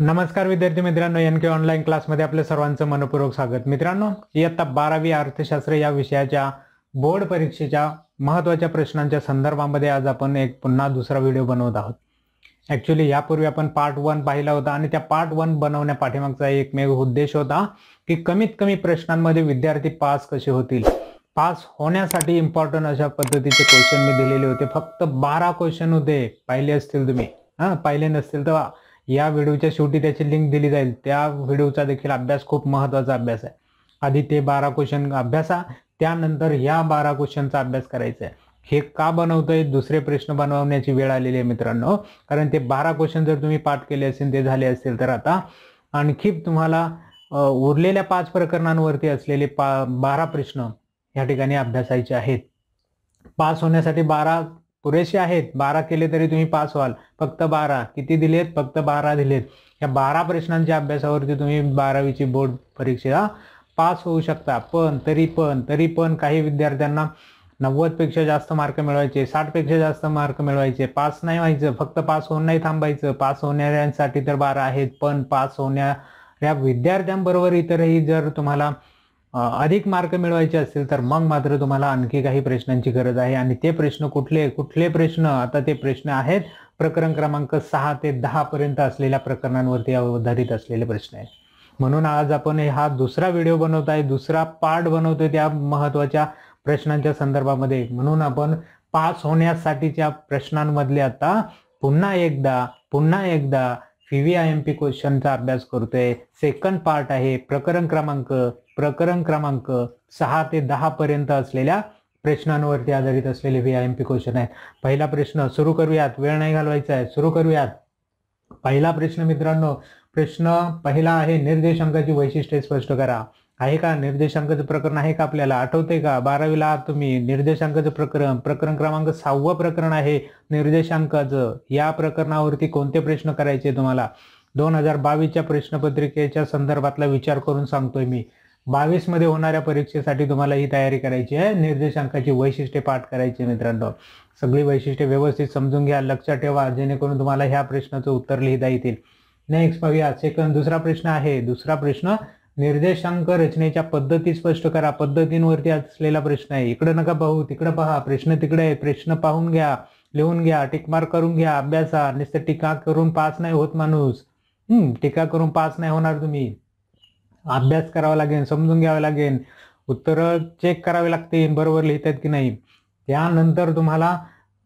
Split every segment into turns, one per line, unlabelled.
नमस्कार विद्यार्थी मित्रांनो एन के ऑनलाईन क्लासमध्ये आपल्या सर्वांचं मनपूर्वक स्वागत मित्रांनो इयत्ता बारावी अर्थशास्त्र या विषयाच्या बोर्ड परीक्षेच्या महत्त्वाच्या प्रश्नांच्या संदर्भामध्ये आज आपण एक पुन्हा दुसरा व्हिडिओ बनवत आहोत ॲक्च्युली यापूर्वी आपण पार्ट वन पाहिला होता आणि त्या पार्ट वन बनवण्या पाठीमागचा एकमेव उद्देश होता की कमीत कमी प्रश्नांमध्ये विद्यार्थी पास कसे होतील पास होण्यासाठी इम्पॉर्टंट अशा पद्धतीचे क्वेश्चन मी दिलेले होते फक्त बारा क्वेश्चन होते पाहिले असतील तुम्ही हां पाहिले नसतील तर या व्हिडिओच्या शेवटी त्याची लिंक दिली जाईल त्या व्हिडिओचा देखील अभ्यास खूप महत्त्वाचा अभ्यास आहे आधी ते बारा क्वेश्चन अभ्यासा त्यानंतर या बारा क्वेश्चनचा अभ्यास करायचा आहे हे का बनवतंय दुसरे प्रश्न बनवण्याची वेळ आलेली आहे मित्रांनो कारण ते बारा क्वेश्चन जर तुम्ही पाठ केले असेल ते झाले असेल तर आता आणखी तुम्हाला उरलेल्या पाच प्रकरणांवरती असलेले पा बारा प्रश्न या ठिकाणी अभ्यासायचे आहेत पास होण्यासाठी बारा पुरेसे आहेत बारा केले तरी तुम्ही पास व्हाल फक्त बारा किती दिलेत फक्त बारा दिलेत या बारा प्रश्नांच्या अभ्यासावरती तुम्ही बारावीची बोर्ड परीक्षा पास होऊ शकता पण तरी पण तरी पण काही विद्यार्थ्यांना नव्वदपेक्षा जास्त मार्क मिळवायचे साठपेक्षा जास्त मार्क मिळवायचे पास नाही व्हायचं फक्त पास होऊन नाही थांबायचं पास होणाऱ्यांसाठी तर बारा आहेत पण पास या विद्यार्थ्यांबरोबर इतरही जर तुम्हाला अधिक मार्क मिळवायचे असतील तर मग मात्र तुम्हाला आणखी काही प्रश्नांची गरज आहे आणि ते प्रश्न कुठले कुठले प्रश्न आता ते प्रश्न आहेत प्रकरण क्रमांक सहा ते दहा पर्यंत असलेल्या प्रकरणांवरती आधारित असलेले प्रश्न आहेत म्हणून आज आपण हा दुसरा व्हिडिओ बनवत आहे दुसरा पार्ट बनवतोय त्या महत्वाच्या प्रश्नांच्या संदर्भामध्ये म्हणून आपण पास होण्यासाठीच्या प्रश्नांमधले आता पुन्हा एकदा पुन्हा एकदा पी क्वेश्चनचा अभ्यास करतोय सेकंड पार्ट आहे प्रकरण क्रमांक प्रकरण क्रमांक सहा ते दहा पर्यंत असलेल्या प्रश्नांवरती आधारित असलेले V I M P question आहेत पहिला प्रश्न सुरू करूयात वेळ नाही घालवायचा आहे सुरू करूयात पहिला प्रश्न मित्रांनो प्रश्न पहिला आहे निर्देशांकाची वैशिष्ट्ये स्पष्ट करा आहे का निर्देशांकाचं प्रकरण आहे का आपल्याला आठवते का बारावीला आहात तुम्ही निर्देशांकाचं प्रकरण प्रकरण क्रमांक सहावं प्रकरण आहे निर्देशांकाचं या प्रकरणावरती कोणते प्रश्न करायचे तुम्हाला दोन हजार बावीसच्या प्रश्नपत्रिकेच्या संदर्भातला विचार करून सांगतोय मी बावीसमध्ये होणाऱ्या परीक्षेसाठी तुम्हाला ही तयारी करायची आहे निर्देशांकाची वैशिष्ट्ये पाठ करायची मित्रांनो सगळी वैशिष्ट्ये व्यवस्थित समजून घ्या लक्षात ठेवा जेणेकरून तुम्हाला ह्या प्रश्नाचं उत्तर लिहिता येतील नेक्स्ट बघूया सेकंड दुसरा प्रश्न आहे दुसरा प्रश्न निर्देशांक रचनेच्या पद्धती स्पष्ट करा पद्धतींवरती असलेला प्रश्न आहे इकडे नका पाहू तिकडे पहा प्रश्न तिकडे आहे प्रश्न पाहून घ्या लिहून घ्या टिकमार्क करून घ्या अभ्यासा नुसतं टीका करून पास नाही होत माणूस हम्म टीका करून पास नाही होणार तुम्ही अभ्यास करावा लागेल समजून घ्यावा लागेल उत्तर चेक करावे लागतील बरोबर लिहितात की नाही त्यानंतर तुम्हाला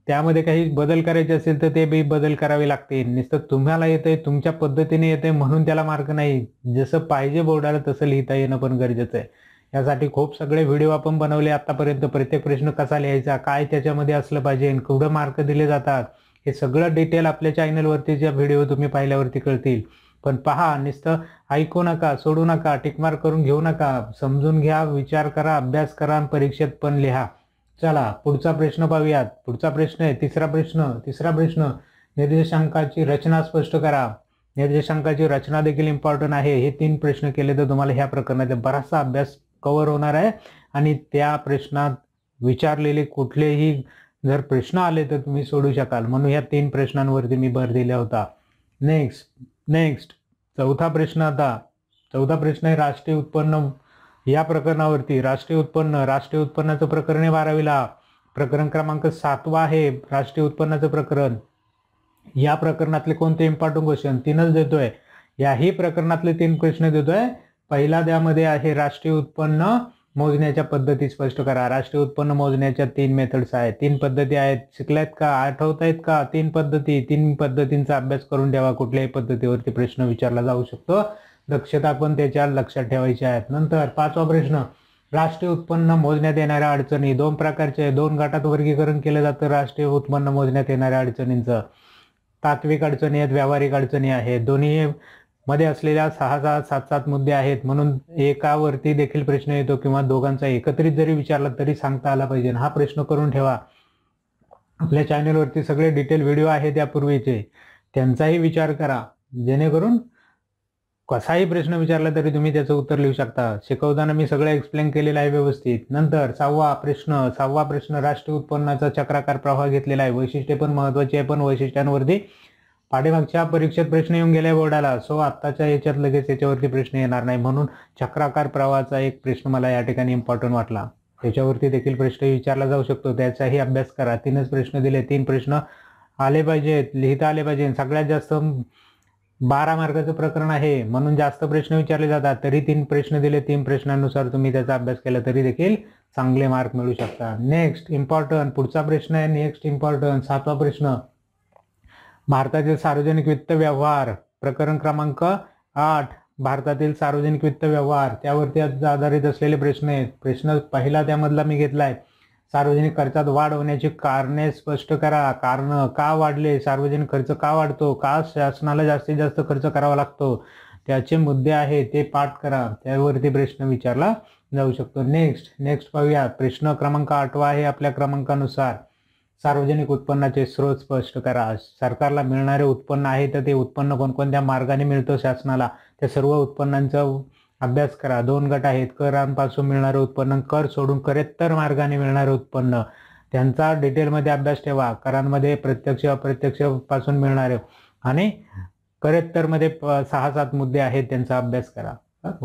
त्यामध्ये काही बदल करायचे असेल तर ते बी बदल करावे लागते नुसतं तुम्हाला येतंय तुमच्या पद्धतीने येते म्हणून त्याला मार्क नाही जसं पाहिजे बोर्डाला तसं लिहिता येणं पण गरजेचं आहे यासाठी खूप सगळे व्हिडिओ आपण बनवले आतापर्यंत प्रत्येक प्रश्न कसा लिहायचा काय त्याच्यामध्ये असलं पाहिजे केवढं मार्क दिले जातात हे सगळं डिटेल आपल्या चॅनलवरती ज्या व्हिडिओ तुम्ही पाहिल्यावरती कळतील पण पहा नुसतं ऐकू नका सोडू नका टिकमार्क करून घेऊ नका समजून घ्या विचार करा अभ्यास करा आणि परीक्षेत पण लिहा चला पुढचा प्रश्न पाहूयात पुढचा प्रश्न आहे तिसरा प्रश्न तिसरा प्रश्न निर्देशांकाची रचना स्पष्ट करा निर्देशांकाची रचना देखील इम्पॉर्टंट आहे हे तीन प्रश्न केले तर तुम्हाला ह्या प्रकरणाचा बराचसा अभ्यास कव्हर होणार आहे आणि त्या प्रश्नात विचारलेले कुठलेही जर प्रश्न आले तर तुम्ही सोडू शकाल म्हणून ह्या तीन प्रश्नांवरती मी भर दिला होता नेक्स्ट नेक्स्ट चौथा प्रश्न आता चौथा प्रश्न आहे राष्ट्रीय उत्पन्न या प्रकरणावरती राष्ट्रीय उत्पन्न राष्ट्रीय उत्पन्नाचं प्रकरण बारावीला प्रकरण क्रमांक सातवा आहे राष्ट्रीय उत्पन्नाचं प्रकरण या प्रकरणातले कोणते इम्पॉर्टंट क्वेश्चन तीनच देतोय याही प्रकरणातले तीन प्रश्न देतोय पहिला द्यामध्ये आहे राष्ट्रीय उत्पन्न मोजण्याच्या पद्धती स्पष्ट करा राष्ट्रीय उत्पन्न मोजण्याच्या तीन मेथड्स आहेत तीन पद्धती आहेत शिकल्यात का आठवत आहेत का तीन पद्धती तीन पद्धतींचा अभ्यास करून ठेवा कुठल्याही पद्धतीवरती प्रश्न विचारला जाऊ शकतो दक्षता पण त्याच्या लक्षात ठेवायच्या आहेत नंतर पाचवा प्रश्न राष्ट्रीय उत्पन्न मोजण्यात येणाऱ्या अडचणी दोन प्रकारचे दोन गटात वर्गीकरण केलं जातं राष्ट्रीय उत्पन्न मोजण्यात येणाऱ्या अडचणींचं तात्विक अडचणी आहेत व्यावहारिक अडचणी आहेत दोन्ही मध्ये असलेल्या सहा सहा सात सात मुद्दे आहेत म्हणून एकावरती देखील प्रश्न येतो किंवा दोघांचा एकत्रित जरी विचारला तरी सांगता आला पाहिजे हा प्रश्न करून ठेवा आपल्या चॅनेलवरती सगळे डिटेल व्हिडिओ आहेत यापूर्वीचे त्यांचाही विचार करा जेणेकरून कसाही प्रश्न विचारला तरी तुम्ही त्याचं उत्तर लिहू शकता शिकवताना मी सगळं एक्सप्लेन केलेलं आहे व्यवस्थित नंतर सहावा प्रश्न सहावा प्रश्न राष्ट्रीय उत्पन्नाचा चक्राकार प्रवाह घेतलेला आहे वैशिष्ट्य पण महत्वाची आहे पण वैशिष्ट्यांवरती पाठीमागच्या परीक्षेत प्रश्न येऊन गेल्या बोर्डाला सो आत्ताच्या याच्यात लगेच याच्यावरती प्रश्न येणार नाही म्हणून चक्राकार प्रवाहाचा एक प्रश्न मला या ठिकाणी इम्पॉर्टंट वाटला त्याच्यावरती देखील प्रश्न विचारला जाऊ शकतो त्याचाही अभ्यास करा तीनच प्रश्न दिले तीन प्रश्न आले पाहिजेत लिहिता आले पाहिजे सगळ्यात जास्त बारा मार्गाचं प्रकरण आहे म्हणून जास्त प्रश्न विचारले जातात तरी तीन प्रश्न दिले तीन प्रश्नानुसार तुम्ही त्याचा अभ्यास केला तरी देखील चांगले मार्क मिळू शकता नेक्स्ट इम्पॉर्टंट पुढचा प्रश्न आहे नेक्स्ट इम्पॉर्टंट सातवा प्रश्न भारतातील सार्वजनिक वित्त व्यवहार प्रकरण क्रमांक आठ भारतातील सार्वजनिक वित्त व्यवहार त्यावरती आधारित असलेले प्रश्न आहेत प्रश्न पहिला त्यामधला मी घेतला सार्वजनिक खर्चात वाढ होण्याची कारणे स्पष्ट करा कारण का वाढले सार्वजनिक खर्च का वाढतो का शासनाला जास्तीत जास्त खर्च करावा लागतो त्याचे मुद्दे आहे ते पाठ करा त्यावरती प्रश्न विचारला जाऊ शकतो नेक्स्ट नेक्स्ट पाहूया प्रश्न क्रमांक आठवा आहे आपल्या क्रमांकानुसार सार्वजनिक उत्पन्नाचे स्रोत स्पष्ट करा सरकारला मिळणारे उत्पन्न आहे तर ते उत्पन्न कोणकोणत्या मार्गाने मिळतं शासनाला त्या सर्व उत्पन्नांचं अभ्यास करा दोन गट आहेत करांपासून मिळणारे उत्पन्न कर सोडून करेत्तर मार्गाने मिळणारं उत्पन्न त्यांचा डिटेलमध्ये अभ्यास ठेवा करांमध्ये प्रत्यक्ष अप्रत्यक्ष पासून मिळणारे आणि करेत्तरमध्ये सहा सात मुद्दे आहेत त्यांचा अभ्यास करा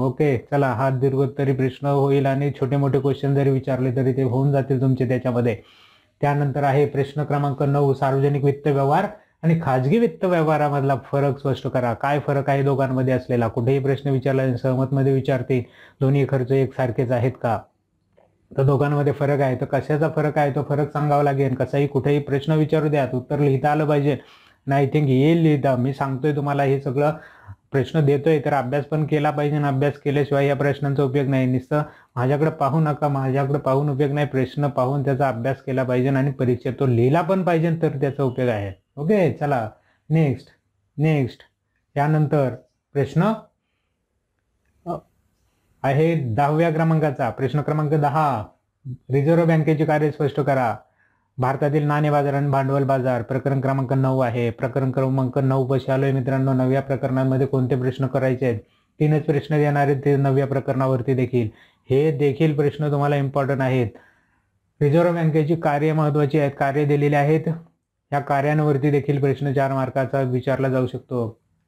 ओके चला हा दीर्घ तरी प्रश्न होईल आणि छोटे मोठे क्वेश्चन जरी विचारले तरी ते होऊन जातील तुमचे त्याच्यामध्ये त्यानंतर आहे प्रश्न क्रमांक नऊ सार्वजनिक वित्त व्यवहार आणि खाजगी वित्त व्यवहारामधला फरक स्पष्ट करा काय फरक आहे दोघांमध्ये असलेला कुठेही प्रश्न विचारला सहमतमध्ये विचारते दोन्ही खर्च एक सारखेच आहेत का तर दोघांमध्ये फरक आहे तर कशाचा फरक आहे तो फरक सांगावा लागेल कसाही कुठेही प्रश्न विचारू द्यात उत्तर लिहिता आलं पाहिजे आणि आय थिंक येईल लिहिता मी सांगतोय तुम्हाला हे सगळं प्रश्न देतोय तर अभ्यास पण केला पाहिजे आणि अभ्यास केल्याशिवाय या प्रश्नांचा उपयोग नाही नुसतं माझ्याकडे पाहू नका माझ्याकडे पाहून उपयोग नाही प्रश्न पाहून त्याचा अभ्यास केला पाहिजे आणि परीक्षेत तो लिहिला पण पाहिजे तर त्याचा उपयोग आहे ओके चला नेक्स्ट नेक्स्ट त्यानंतर प्रश्न आहे दहाव्या क्रमांकाचा प्रश्न क्रमांक दहा रिझर्व्ह बँकेचे कार्य स्पष्ट करा भारतातील नाणे बाजार आणि भांडवल बाजार प्रकरण क्रमांक नऊ आहे प्रकरण क्रमांक नऊ पशी आलोय मित्रांनो नव्या प्रकरणांमध्ये कोणते प्रश्न करायचे आहेत तीनच प्रश्न येणार आहेत ते नव्या प्रकरणावरती देखील हे देखील प्रश्न तुम्हाला इम्पॉर्टंट आहेत रिझर्व्ह बँकेची कार्य महत्वाची आहेत कार्य दिलेली आहेत या कार्यांवरती देखील प्रश्न चार मार्काचा विचारला जाऊ शकतो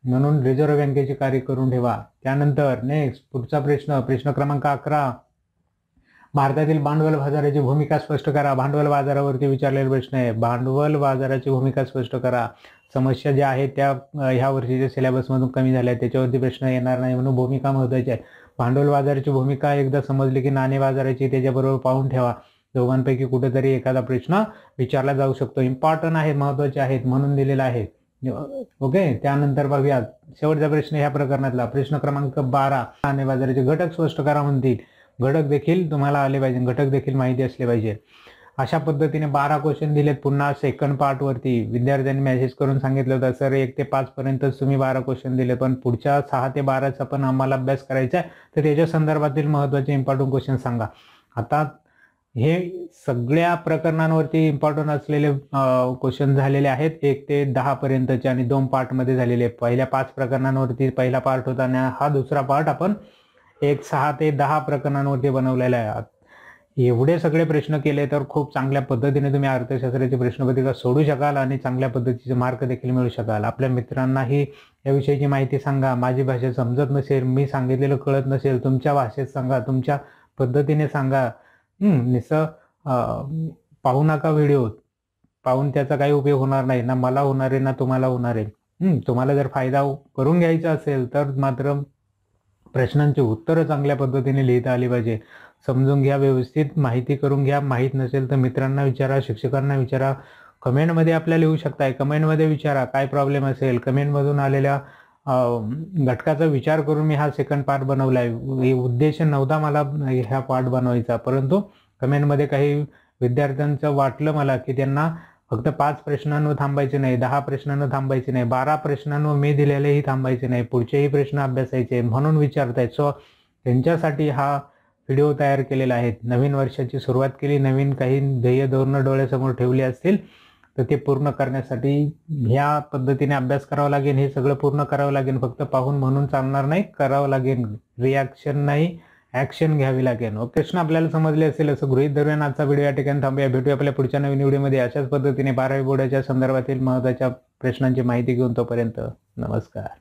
म्हणून रिझर्व्ह बँकेचे कार्य करून ठेवा त्यानंतर नेक्स्ट पुढचा प्रश्न प्रश्न क्रमांक अकरा भारतातील भांडवल बाजाराची भूमिका स्पष्ट करा भांडवल बाजारावरती विचारलेला प्रश्न आहे भांडवल बाजाराची भूमिका स्पष्ट करा समस्या ज्या आहेत त्या ह्या वर्षीच्या सिलेबसमधून कमी झाल्या आहेत त्याच्यावरती प्रश्न येणार नाही म्हणून भूमिका महत्वाची आहे भांडवल बाजाराची भूमिका एकदा समजली की नाणे बाजाराची त्याच्याबरोबर पाहून ठेवा दोघांपैकी कुठेतरी एखादा प्रश्न विचारला जाऊ शकतो इम्पॉर्टंट आहे महत्वाचे आहेत म्हणून दिलेला आहे ओके त्यानंतर बघूया शेवटचा प्रश्न ह्या प्रकरणातला प्रश्न क्रमांक बारा नाणे बाजाराचे घटक स्पष्ट करा म्हणतील घटक देखील तुम्हाला आले पाहिजे घटक देखील माहिती असले पाहिजे अशा पद्धतीने बारा क्वेश्चन दिलेत पुन्हा सेकंड पार्ट वरती विद्यार्थ्यांनी मेसेज करून सांगितलं होतं सर एक ते पाच पर्यंतच तुम्ही बारा क्वेश्चन दिले पण पुढच्या सहा ते बाराचा पण आम्हाला अभ्यास करायचा आहे तर त्याच्या संदर्भातील महत्वाचे इम्पॉर्टंट क्वेश्चन सांगा आता हे सगळ्या प्रकरणांवरती इम्पॉर्टंट असलेले क्वेश्चन झालेले आहेत एक ते दहा पर्यंतचे आणि दोन पार्टमध्ये झालेले पहिल्या पाच प्रकरणांवरती पहिला पार्ट होता आणि हा दुसरा पार्ट आपण एक सहा ते दहा प्रकरणांवरती बनवलेले आहेत एवढे सगळे प्रश्न केले तर खूप चांगल्या पद्धतीने तुम्ही अर्थशास्त्राचे प्रश्नपत्रिका सोडू शकाल आणि चांगल्या पद्धतीचे मार्क देखील मिळू शकाल आपल्या मित्रांनाही याविषयीची माहिती सांगा माझी भाषा समजत नसेल मी सांगितलेलं कळत नसेल तुमच्या भाषेत सांगा तुमच्या पद्धतीने सांगा मिस पाहू नका व्हिडिओ पाहून त्याचा काही उपयोग होणार नाही ना मला होणार आहे ना तुम्हाला होणार आहे तुम्हाला जर फायदा करून घ्यायचा असेल तर मात्र प्रश्नांची उत्तरं चांगल्या पद्धतीने लिहिता आली पाहिजे समजून घ्या व्यवस्थित माहिती करून घ्या माहीत नसेल तर मित्रांना विचारा शिक्षकांना विचारा कमेंटमध्ये आपल्या लिहू शकताय कमेंटमध्ये विचारा काय प्रॉब्लेम असेल कमेंटमधून आलेल्या घटकाचा विचार करून मी हा सेकंड पार्ट बनवला आहे उद्देश नव्हता मला ह्या पार्ट बनवायचा परंतु कमेंटमध्ये काही विद्यार्थ्यांचं वाटलं मला की त्यांना फक्त पाच प्रश्नांवर थांबायचे नाही दहा प्रश्नांवर थांबायचे नाही बारा प्रश्नांवर मी दिलेलेही थांबायचे नाही पुढचेही प्रश्न अभ्यासायचे म्हणून विचारतायत सो त्यांच्यासाठी हा व्हिडिओ तयार केलेला आहे नवीन वर्षाची सुरुवात केली नवीन काही ध्येय धोरणं डोळ्यासमोर ठेवली असतील तर ते पूर्ण करण्यासाठी ह्या पद्धतीने अभ्यास करावा लागेल हे सगळं पूर्ण करावं लागेल फक्त पाहून म्हणून चालणार नाही करावं लागेल रिॲक्शन नाही ऍक्शन घ्यावी लागेल प्रश्न आपल्याला समजले असेल असं गृहित दरम्यान आजचा व्हिडिओ या ठिकाणी थांबूया भेटूया आपल्या पुढच्या नवीन व्हिडिओमध्ये अशाच पद्धतीने बारावी बोर्डाच्या संदर्भातील महत्वाच्या प्रश्नांची माहिती घेऊन तोपर्यंत नमस्कार